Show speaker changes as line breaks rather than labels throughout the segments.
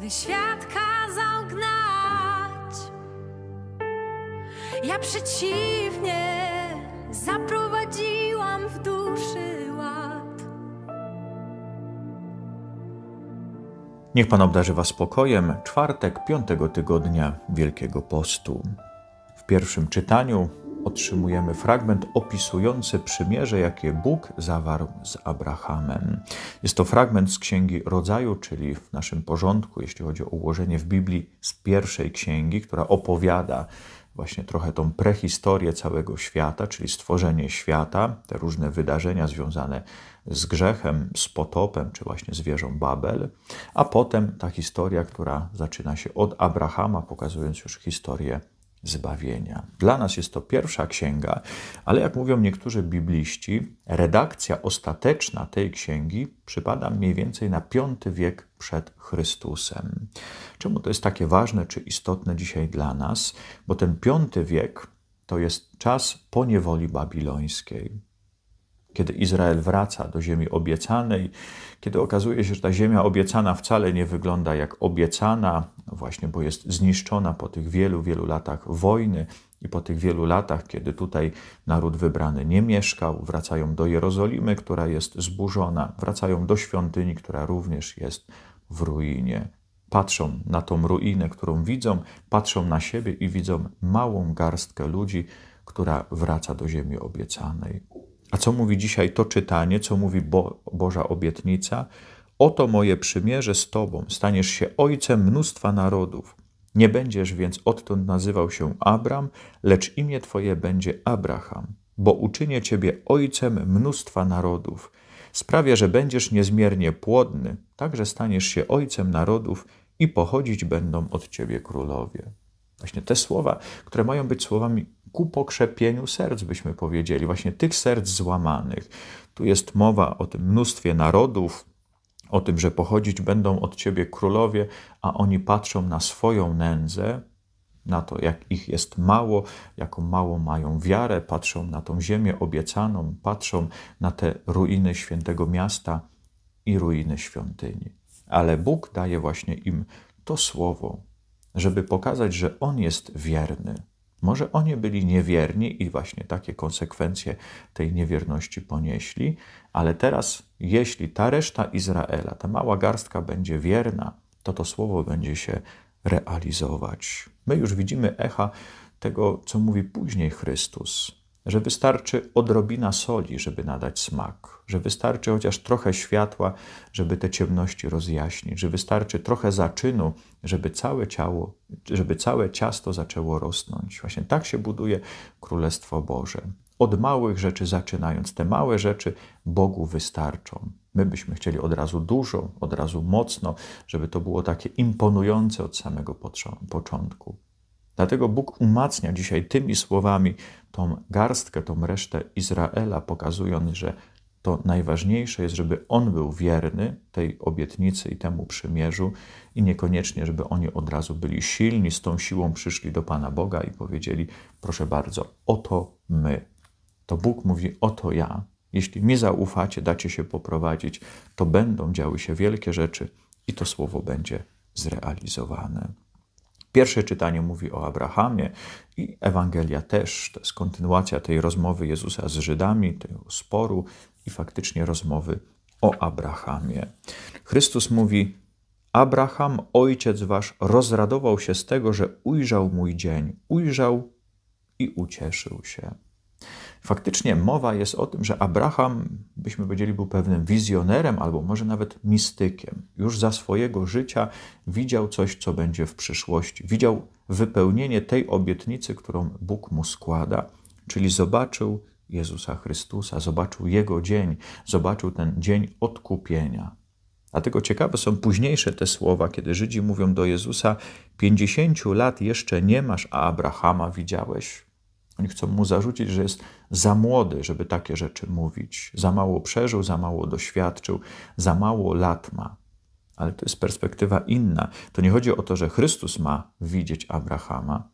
gdy świat kazał gnać. Ja przeciwnie zaprowadziłam w duszy ład. Niech Pan obdarzy Was spokojem czwartek piątego tygodnia Wielkiego Postu. W pierwszym czytaniu otrzymujemy fragment opisujący przymierze, jakie Bóg zawarł z Abrahamem. Jest to fragment z Księgi Rodzaju, czyli w naszym porządku, jeśli chodzi o ułożenie w Biblii, z pierwszej księgi, która opowiada właśnie trochę tą prehistorię całego świata, czyli stworzenie świata, te różne wydarzenia związane z grzechem, z potopem, czy właśnie z wieżą Babel, a potem ta historia, która zaczyna się od Abrahama, pokazując już historię zbawienia. Dla nas jest to pierwsza księga, ale jak mówią niektórzy bibliści, redakcja ostateczna tej księgi przypada mniej więcej na V wiek przed Chrystusem. Czemu to jest takie ważne czy istotne dzisiaj dla nas? Bo ten V wiek to jest czas po niewoli babilońskiej kiedy Izrael wraca do ziemi obiecanej, kiedy okazuje się, że ta ziemia obiecana wcale nie wygląda jak obiecana, właśnie, bo jest zniszczona po tych wielu, wielu latach wojny i po tych wielu latach, kiedy tutaj naród wybrany nie mieszkał, wracają do Jerozolimy, która jest zburzona, wracają do świątyni, która również jest w ruinie. Patrzą na tą ruinę, którą widzą, patrzą na siebie i widzą małą garstkę ludzi, która wraca do ziemi obiecanej. A co mówi dzisiaj to czytanie, co mówi Bo Boża obietnica? Oto moje przymierze z Tobą, staniesz się ojcem mnóstwa narodów. Nie będziesz więc odtąd nazywał się Abram, lecz imię Twoje będzie Abraham, bo uczynię Ciebie ojcem mnóstwa narodów. Sprawię, że będziesz niezmiernie płodny, także staniesz się ojcem narodów i pochodzić będą od Ciebie królowie. Właśnie te słowa, które mają być słowami ku pokrzepieniu serc, byśmy powiedzieli, właśnie tych serc złamanych. Tu jest mowa o tym mnóstwie narodów, o tym, że pochodzić będą od ciebie królowie, a oni patrzą na swoją nędzę, na to, jak ich jest mało, jaką mało mają wiarę, patrzą na tą ziemię obiecaną, patrzą na te ruiny świętego miasta i ruiny świątyni. Ale Bóg daje właśnie im to słowo, żeby pokazać, że On jest wierny, może oni byli niewierni i właśnie takie konsekwencje tej niewierności ponieśli, ale teraz, jeśli ta reszta Izraela, ta mała garstka będzie wierna, to to słowo będzie się realizować. My już widzimy echa tego, co mówi później Chrystus że wystarczy odrobina soli, żeby nadać smak, że wystarczy chociaż trochę światła, żeby te ciemności rozjaśnić, że wystarczy trochę zaczynu, żeby całe ciało, żeby całe ciasto zaczęło rosnąć. Właśnie tak się buduje Królestwo Boże. Od małych rzeczy zaczynając, te małe rzeczy Bogu wystarczą. My byśmy chcieli od razu dużo, od razu mocno, żeby to było takie imponujące od samego początku. Dlatego Bóg umacnia dzisiaj tymi słowami tą garstkę, tą resztę Izraela, pokazując, że to najważniejsze jest, żeby on był wierny tej obietnicy i temu przymierzu, i niekoniecznie, żeby oni od razu byli silni, z tą siłą przyszli do Pana Boga i powiedzieli: Proszę bardzo, oto my. To Bóg mówi: Oto ja. Jeśli mi zaufacie, dacie się poprowadzić, to będą działy się wielkie rzeczy i to słowo będzie zrealizowane. Pierwsze czytanie mówi o Abrahamie i Ewangelia też. To jest kontynuacja tej rozmowy Jezusa z Żydami, tego sporu i faktycznie rozmowy o Abrahamie. Chrystus mówi: Abraham, ojciec wasz, rozradował się z tego, że ujrzał mój dzień. Ujrzał i ucieszył się. Faktycznie mowa jest o tym, że Abraham, byśmy powiedzieli, był pewnym wizjonerem albo może nawet mistykiem. Już za swojego życia widział coś, co będzie w przyszłości. Widział wypełnienie tej obietnicy, którą Bóg mu składa, czyli zobaczył Jezusa Chrystusa, zobaczył Jego dzień, zobaczył ten dzień odkupienia. Dlatego ciekawe są późniejsze te słowa, kiedy Żydzi mówią do Jezusa: „Pięćdziesięciu lat jeszcze nie masz, a Abrahama widziałeś. Oni chcą mu zarzucić, że jest za młody, żeby takie rzeczy mówić. Za mało przeżył, za mało doświadczył, za mało lat ma. Ale to jest perspektywa inna. To nie chodzi o to, że Chrystus ma widzieć Abrahama,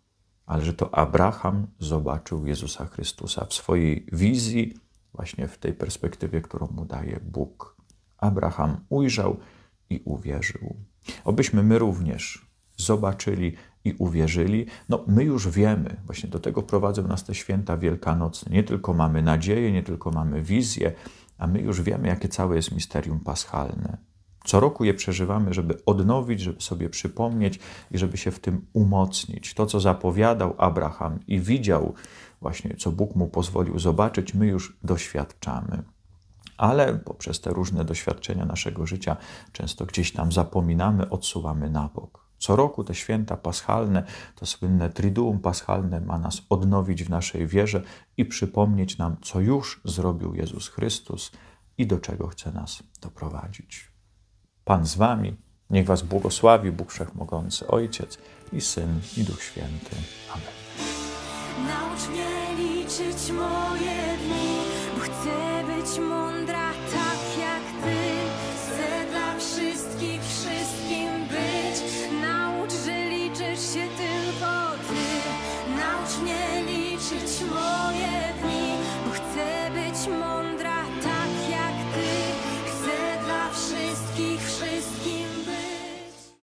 ale że to Abraham zobaczył Jezusa Chrystusa w swojej wizji, właśnie w tej perspektywie, którą mu daje Bóg. Abraham ujrzał i uwierzył. Obyśmy my również zobaczyli i uwierzyli. No, my już wiemy, właśnie do tego prowadzą nas te święta wielkanocne. Nie tylko mamy nadzieję, nie tylko mamy wizję, a my już wiemy, jakie całe jest misterium paschalne. Co roku je przeżywamy, żeby odnowić, żeby sobie przypomnieć i żeby się w tym umocnić. To, co zapowiadał Abraham i widział, właśnie co Bóg mu pozwolił zobaczyć, my już doświadczamy. Ale poprzez te różne doświadczenia naszego życia często gdzieś tam zapominamy, odsuwamy na bok. Co roku te święta paschalne, to słynne Triduum paschalne ma nas odnowić w naszej wierze i przypomnieć nam, co już zrobił Jezus Chrystus i do czego chce nas doprowadzić. Pan z wami, niech was błogosławi Bóg Wszechmogący, Ojciec i Syn i Duch Święty. Amen. Naucz mnie liczyć moje dni, bo chcę być mądra.